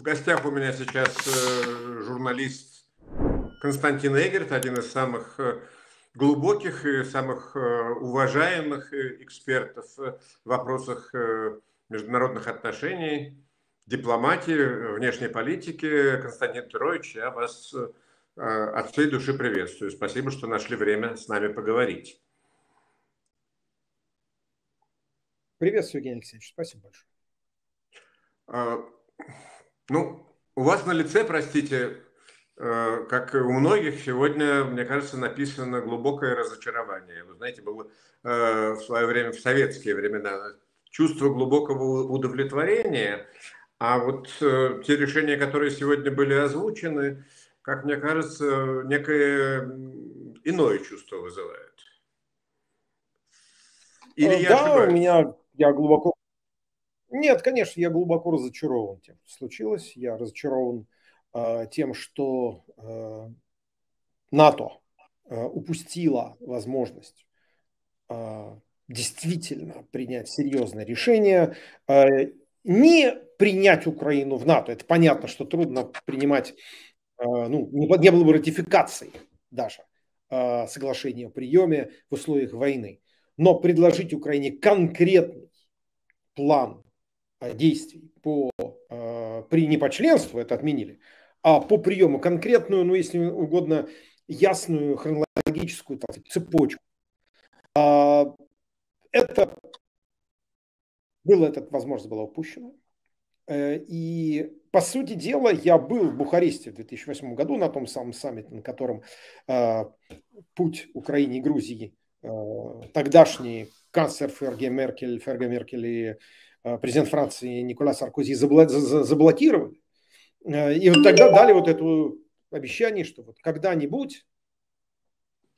В гостях у меня сейчас э, журналист Константин Эгерт, один из самых э, глубоких и самых э, уважаемых экспертов в вопросах международных отношений, дипломатии, внешней политики. Константин Петрович, я вас от всей души приветствую. Спасибо, что нашли время с нами поговорить. Приветствую, Евгений Алексеевич. Спасибо большое. А, ну, у вас на лице, простите, э, как у многих сегодня, мне кажется, написано глубокое разочарование. Вы знаете, было э, в свое время, в советские времена, чувство глубокого удовлетворения, а вот э, те решения, которые сегодня были озвучены, как мне кажется, некое иное чувство вызывает. Или э, да, ошибаюсь? у меня я глубоко нет, конечно, я глубоко разочарован тем, что случилось. Я разочарован э, тем, что э, НАТО э, а, упустила возможность э, действительно принять серьезное решение. Э, не принять Украину в НАТО. Это понятно, что трудно принимать, э, ну, не, не было бы ратификации даже э, соглашения о приеме в условиях войны. Но предложить Украине конкретный план а, действий по, а, при, не по членству, это отменили, а по приему конкретную, ну, если угодно, ясную хронологическую так, цепочку. А, это было, этот возможность была упущена. Э, и, по сути дела, я был в Бухаресте в 2008 году на том самом саммите, на котором э, путь Украины и Грузии э, тогдашний канцлер Ферге Меркель, Ферге Меркель и Э, президент Франции Николя Саркози заблокировали. Э, и вот тогда дали вот это обещание, что вот когда-нибудь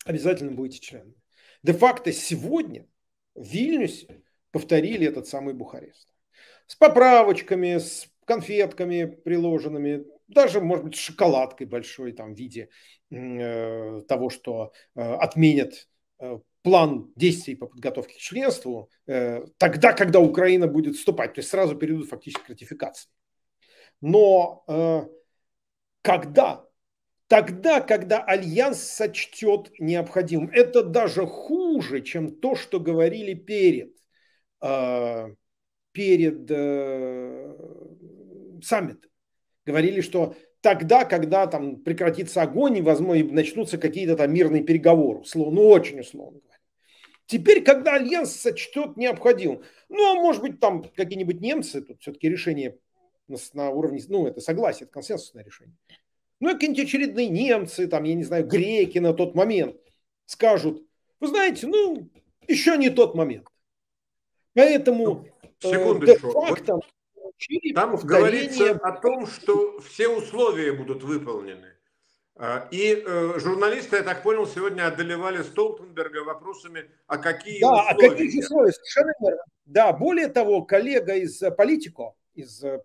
обязательно будете членами. Де-факто сегодня в Вильнюсе повторили этот самый Бухарест. С поправочками, с конфетками приложенными, даже, может быть, шоколадкой большой там в виде э, того, что э, отменят э, план действий по подготовке к членству э, тогда, когда Украина будет вступать, то есть сразу перейдут фактически к ратификации. Но э, когда? Тогда, когда альянс сочтет необходимым. Это даже хуже, чем то, что говорили перед, э, перед э, саммитом. Говорили, что тогда, когда там прекратится огонь, и, возможно, начнутся какие-то там мирные переговоры, условно, ну, очень условно Теперь, когда Альянс сочтет необходим, ну, а может быть, там какие-нибудь немцы, тут все-таки решение на уровне, ну, это согласие, это консенсусное решение. Ну, и какие-нибудь очередные немцы, там, я не знаю, греки на тот момент скажут, вы знаете, ну, еще не тот момент. Поэтому ну, э, Секундочку. Э, там говорится о том, что все условия будут выполнены. А, и э, журналисты, я так понял, сегодня одолевали Столтенберга вопросами, а какие да, а условия. А какие условия, совершенно верно. Да, более того, коллега из э, Политико, из э,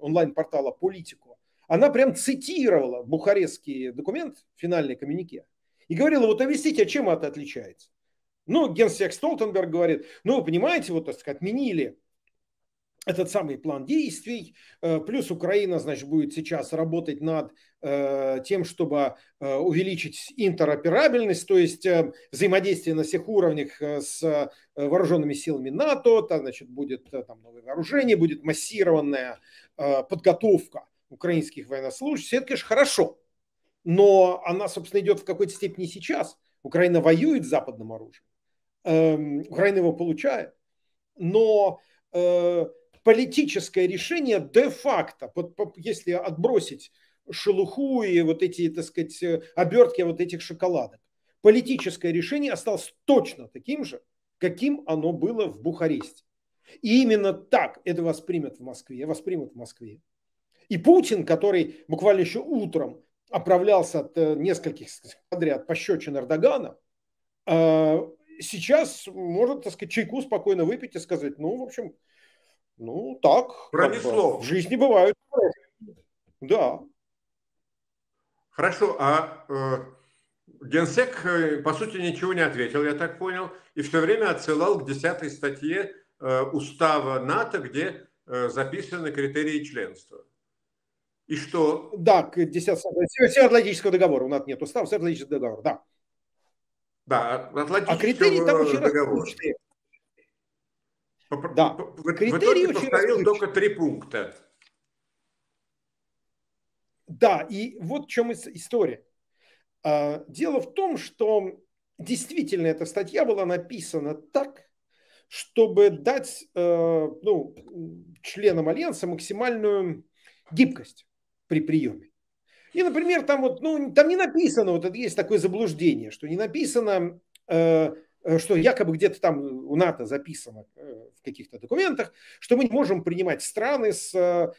онлайн-портала Политико, она прям цитировала бухарестский документ, финальный коммюнике, и говорила, вот объясните, а чем это отличается? Ну, генсек Столтенберг говорит, ну, вы понимаете, вот, так сказать, отменили этот самый план действий, э, плюс Украина, значит, будет сейчас работать над э, тем, чтобы э, увеличить интероперабельность, то есть взаимодействие на всех уровнях с вооруженными силами НАТО, там, значит, будет там новое вооружение, будет массированная подготовка украинских военнослужащих. Это, конечно, хорошо, но она, собственно, идет в какой-то степени сейчас. Украина воюет с западным оружием, эм, Украина его получает, но политическое решение де-факто, если отбросить шелуху и вот эти, так сказать, э, обертки вот этих шоколадок. Политическое решение осталось точно таким же, каким оно было в Бухаресте. И именно так это воспримет в Москве, воспримут в Москве. И Путин, который буквально еще утром оправлялся от э, нескольких подряд пощечин Эрдогана, э, сейчас может, так сказать, чайку спокойно выпить и сказать, ну, в общем, ну, так. Пронесло. Бы. В жизни бывают. Да. Хорошо, а э, генсек, э, по сути, ничего не ответил, я так понял, и все время отсылал к десятой статье э, устава НАТО, где э, записаны критерии членства. И что? Да, к 10 Североатлантического договора. У нас нет устава Североатлантического договора, да. Да, Атлантического а критерии там очень да. Вы, Критерии вы очень повторил только три пункта. Да, и вот в чем история. А, дело в том, что действительно эта статья была написана так, чтобы дать э, ну, членам Альянса максимальную гибкость при приеме. И, например, там вот, ну, там не написано, вот это есть такое заблуждение, что не написано, э, Э, что якобы где-то там э, у НАТО записано э, в каких-то документах, что мы не можем принимать страны с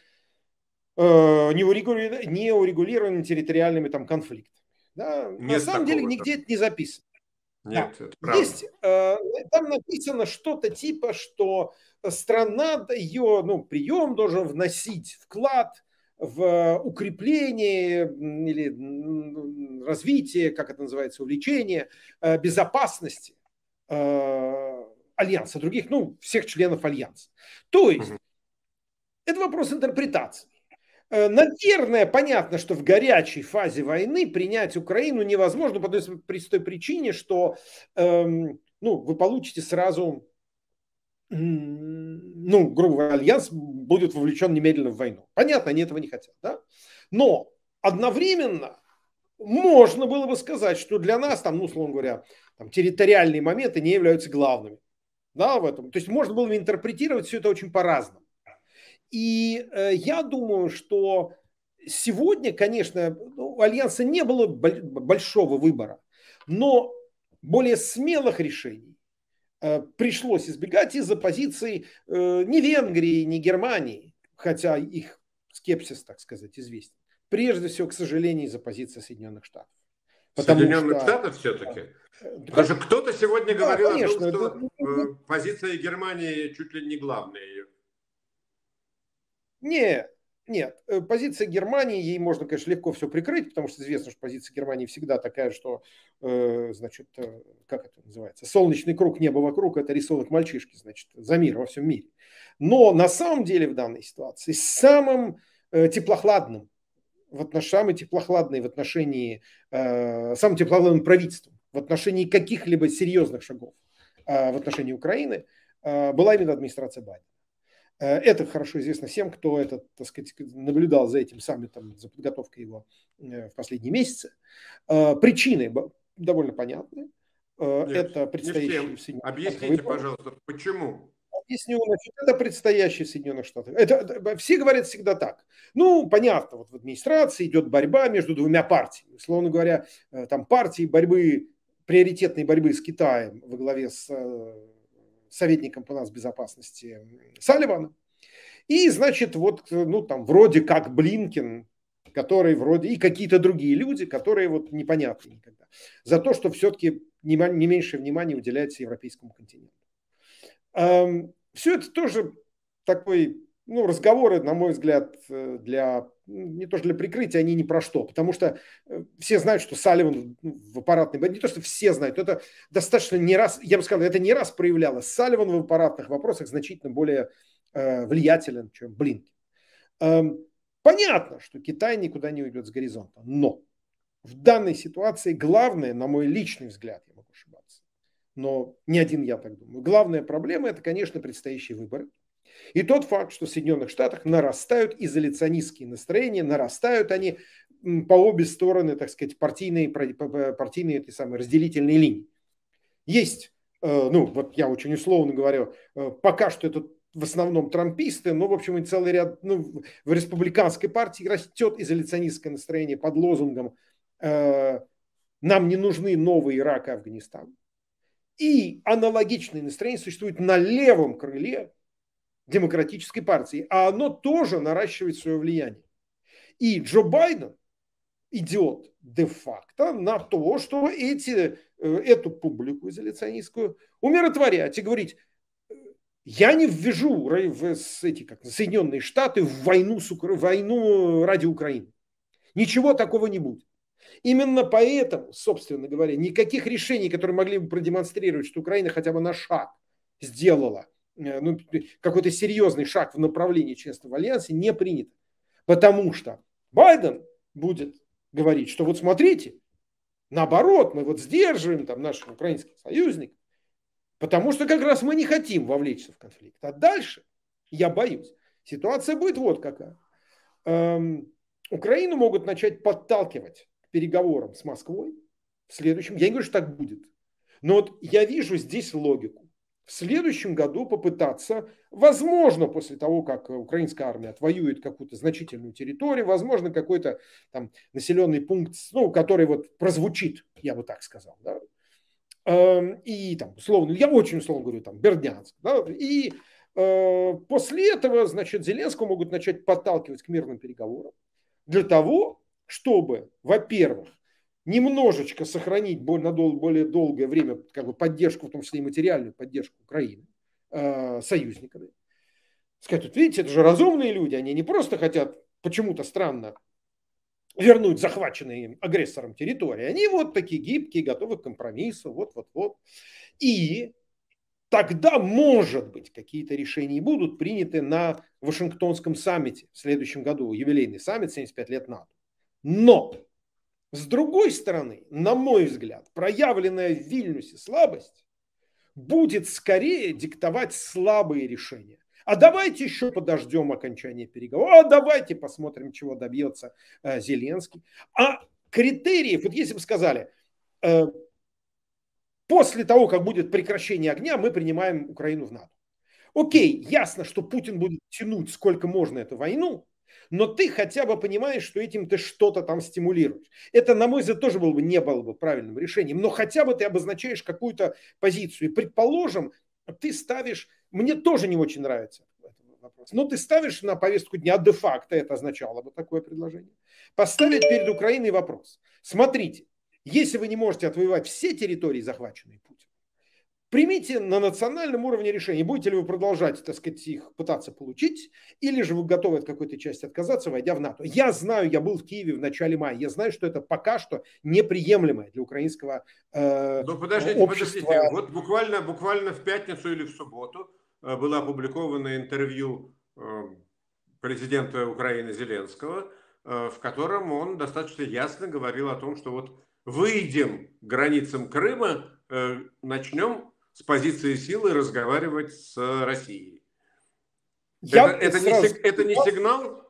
неурегулированными территориальными там конфликтами. Да? На самом деле нигде это не записано. Нет, да. это правда. Есть, там написано что-то типа, что страна, ее ну, прием должен вносить вклад в укрепление или развитие, как это называется, увлечение безопасности Э, альянса, других, ну, всех членов Альянса. То есть, угу. это вопрос интерпретации. Э, наверное, понятно, что в горячей фазе войны принять Украину невозможно по той причине, что эм, ну, вы получите сразу, ну, грубо говоря, альянс будет вовлечен немедленно в войну. Понятно, они этого не хотят, да? Но одновременно можно было бы сказать, что для нас там, ну, условно говоря, там, территориальные моменты не являются главными. Да, в этом. То есть можно было бы интерпретировать все это очень по-разному. И э, я думаю, что сегодня, конечно, ну, у Альянса не было большого выбора, но более смелых решений э, пришлось избегать из-за позиций э, ни Венгрии, ни Германии, хотя их скепсис, так сказать, известен прежде всего, к сожалению, из-за позиции Соединенных Штатов. Потому Соединенных что... Штатов все-таки? Да, Потому что кто-то сегодня говорил конечно, о том, что это... позиция Германии чуть ли не главная ее. Не, нет, э, позиция Германии, ей можно, конечно, легко все прикрыть, потому что известно, что позиция Германии всегда такая, что, э, значит, э, как это называется, солнечный круг, небо вокруг, это рисунок мальчишки, значит, за мир во всем мире. Но на самом деле в данной ситуации самым э, теплохладным в отнош... самый теплохладный в отношении, э, самым теплохладным правительством в отношении каких-либо серьезных шагов э, в отношении Украины э, была именно администрация Байдена. Э, это хорошо известно всем, кто этот, так сказать, наблюдал за этим саммитом, за подготовкой его э, в последние месяцы. Э, причины довольно понятны. Нет, это предстоящие... Объясните, выборы. пожалуйста, почему? объясню, значит, это предстоящее в Соединенных Штатах. Это, это, все говорят всегда так. Ну, понятно, вот в администрации идет борьба между двумя партиями. Условно говоря, э, там партии борьбы, приоритетной борьбы с Китаем во главе с э, советником по нас безопасности Салливаном. И, значит, вот, э, ну, там, вроде как Блинкин, которые вроде, и какие-то другие люди, которые вот непонятны никогда, за то, что все-таки не меньше внимания уделяется европейскому континенту. Все это тоже такой, ну, разговоры, на мой взгляд, э, для не то что для прикрытия, они ни про что, потому что э, все знают, что Салливан ну, в аппаратной, не то что все знают, это достаточно не раз, я бы сказал, это не раз проявлялось. Салливан в аппаратных вопросах значительно более э, влиятелен, чем Блинкин. понятно, что Китай никуда не уйдет с горизонта, но в данной ситуации главное, на мой личный взгляд, но не один я так думаю. Главная проблема – это, конечно, предстоящие выборы. И тот факт, что в Соединенных Штатах нарастают изоляционистские настроения, нарастают они по обе стороны, так сказать, партийные, партийные этой самой разделительные линии. Есть, э, ну, вот я очень условно говорю, э, пока что это в основном трамписты, но, в общем, и целый ряд, ну, в республиканской партии растет изоляционистское настроение под лозунгом э, «Нам не нужны новые Ирак и Афганистан». И аналогичные настроения существуют на левом крыле демократической партии, а оно тоже наращивает свое влияние. И Джо Байден идет де-факто на то, что эти, э, эту публику изоляционистскую умиротворять и говорить, «Э, я не ввяжу в эти, как, Соединенные Штаты в войну, с, войну ради Украины. Ничего такого не будет. Именно поэтому, собственно говоря, никаких решений, которые могли бы продемонстрировать, что Украина хотя бы на шаг сделала, э, ну, какой-то серьезный шаг в направлении членства в Альянсе, не принято. Потому что Байден будет говорить, что вот смотрите, наоборот, мы вот сдерживаем там наших украинских союзников, потому что как раз мы не хотим вовлечься в конфликт. А дальше, я боюсь, ситуация будет вот какая. Эм, Украину могут начать подталкивать переговорам с Москвой в следующем, я не говорю, что так будет, но вот я вижу здесь логику. В следующем году попытаться, возможно, после того, как украинская армия отвоюет какую-то значительную территорию, возможно, какой-то там населенный пункт, ну, который вот прозвучит, я бы так сказал, да, эм, и там, условно, я очень условно говорю, там, Бердянск, да, и э, после этого, значит, Зеленского могут начать подталкивать к мирным переговорам для того, чтобы, во-первых, немножечко сохранить более, на дол, более долгое время как бы поддержку, в том числе и материальную поддержку Украины, э, союзниками. Сказать, вот видите, это же разумные люди, они не просто хотят почему-то странно вернуть захваченные агрессором территории. Они вот такие гибкие, готовы к компромиссу, вот-вот-вот. И тогда, может быть, какие-то решения будут приняты на Вашингтонском саммите в следующем году, юбилейный саммит 75 лет НАТО. Но, с другой стороны, на мой взгляд, проявленная в Вильнюсе слабость будет скорее диктовать слабые решения. А давайте еще подождем окончания переговоров. А давайте посмотрим, чего добьется э, Зеленский. А критерии, вот если бы сказали, э, после того, как будет прекращение огня, мы принимаем Украину в НАТО. Окей, ясно, что Путин будет тянуть сколько можно эту войну, но ты хотя бы понимаешь, что этим ты что-то там стимулируешь. Это, на мой взгляд, тоже было бы, не было бы правильным решением, но хотя бы ты обозначаешь какую-то позицию. И, предположим, ты ставишь, мне тоже не очень нравится вопрос, но ты ставишь на повестку дня а де-факто, это означало бы такое предложение, поставить перед Украиной вопрос. Смотрите, если вы не можете отвоевать все территории, захваченные Путиным, Примите на национальном уровне решение, будете ли вы продолжать, так сказать, их пытаться получить, или же вы готовы от какой-то части отказаться, войдя в НАТО. Я знаю, я был в Киеве в начале мая, я знаю, что это пока что неприемлемо для украинского э, Но ну, подождите, общества. подождите, вот буквально, буквально в пятницу или в субботу э, было опубликовано интервью э, президента Украины Зеленского, э, в котором он достаточно ясно говорил о том, что вот выйдем к границам Крыма, начнем с позиции силы разговаривать с Россией. Я это, это, сразу... не, это не сигнал?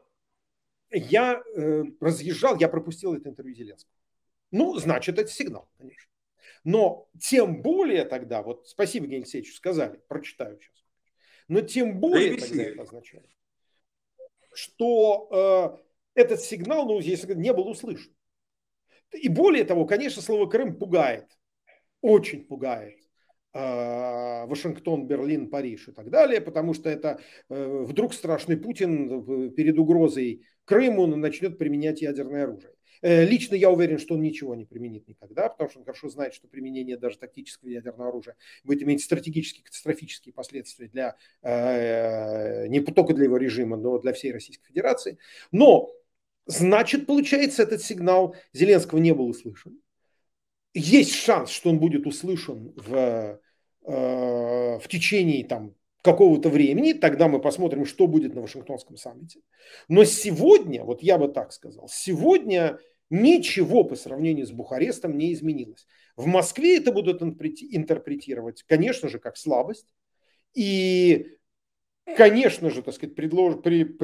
Я э, разъезжал, я пропустил это интервью Зеленского. Ну, значит, это сигнал, конечно. Но тем более тогда, вот спасибо, Евгений Алексеевич, сказали, прочитаю сейчас. Но тем более ABC. тогда это означает, что э, этот сигнал, ну, если не был услышан. И более того, конечно, слово Крым пугает, очень пугает а, Вашингтон, Берлин, Париж и так далее, потому что это э, вдруг страшный Путин э, перед угрозой Крыму начнет применять ядерное оружие. Э, лично я уверен, что он ничего не применит никогда, потому что он хорошо знает, что применение даже тактического ядерного оружия будет иметь стратегические, катастрофические последствия для, не только для его режима, но для всей Российской Федерации. Но, значит, получается, этот сигнал Зеленского не был услышан есть шанс, что он будет услышан в, э, в течение там, какого-то времени, тогда мы посмотрим, что будет на Вашингтонском саммите. Но сегодня, вот я бы так сказал, сегодня ничего по сравнению с Бухарестом не изменилось. В Москве это будут интерпретировать, конечно же, как слабость. И, конечно же, так сказать, предлож... при...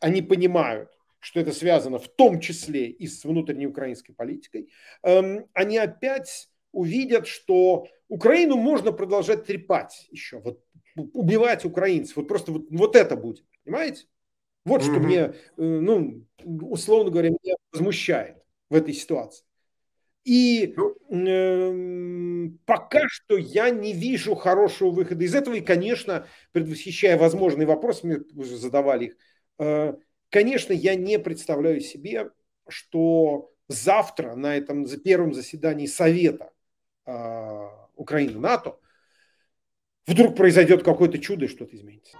они понимают, что это связано в том числе и с внутренней украинской политикой, эм, они опять увидят, что Украину можно продолжать трепать еще, вот убивать украинцев, вот просто вот, вот это будет, понимаете? Вот что mm-hmm. мне, э, ну, условно говоря, меня возмущает в этой ситуации. И э, пока что я не вижу хорошего выхода из этого. И, конечно, предвосхищая возможные вопросы, мне уже задавали их, э, Конечно, я не представляю себе, что завтра на этом за первом заседании Совета э, Украины-НАТО вдруг произойдет какое-то чудо и что-то изменится.